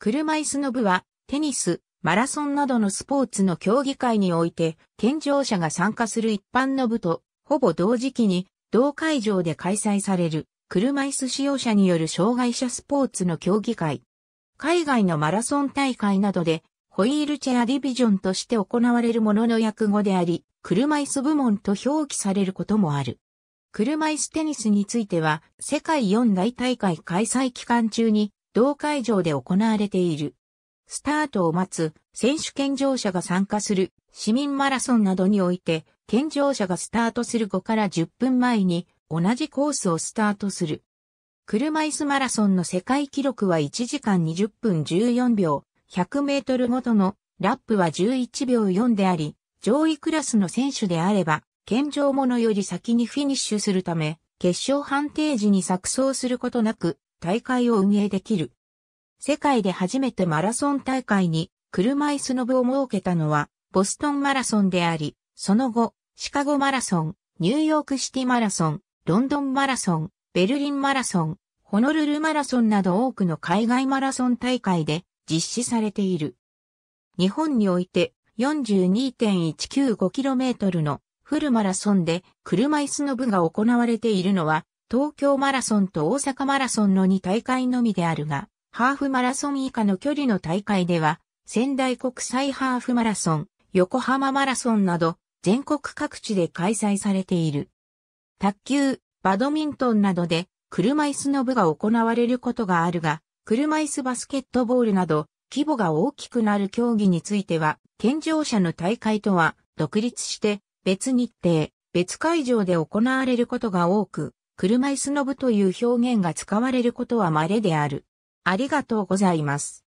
車椅子の部は、テニス、マラソンなどのスポーツの競技会において、健常者が参加する一般の部と、ほぼ同時期に、同会場で開催される、車椅子使用者による障害者スポーツの競技会。海外のマラソン大会などで、ホイールチェアディビジョンとして行われるものの訳語であり、車椅子部門と表記されることもある。車椅子テニスについては、世界4大大会開催期間中に、同会場で行われている。スタートを待つ選手健常者が参加する市民マラソンなどにおいて、健常者がスタートする5から10分前に同じコースをスタートする。車椅子マラソンの世界記録は1時間20分14秒、100メートルごとのラップは11秒4であり、上位クラスの選手であれば、健常者より先にフィニッシュするため、決勝判定時に錯綜することなく、大会を運営できる。世界で初めてマラソン大会に車椅子の部を設けたのはボストンマラソンであり、その後、シカゴマラソン、ニューヨークシティマラソン、ロンドンマラソン、ベルリンマラソン、ホノルルマラソンなど多くの海外マラソン大会で実施されている。日本において 42.195km のフルマラソンで車椅子の部が行われているのは東京マラソンと大阪マラソンの2大会のみであるが、ハーフマラソン以下の距離の大会では、仙台国際ハーフマラソン、横浜マラソンなど、全国各地で開催されている。卓球、バドミントンなどで、車椅子の部が行われることがあるが、車椅子バスケットボールなど、規模が大きくなる競技については、健常者の大会とは独立して、別日程、別会場で行われることが多く、車椅子の部という表現が使われることは稀である。ありがとうございます。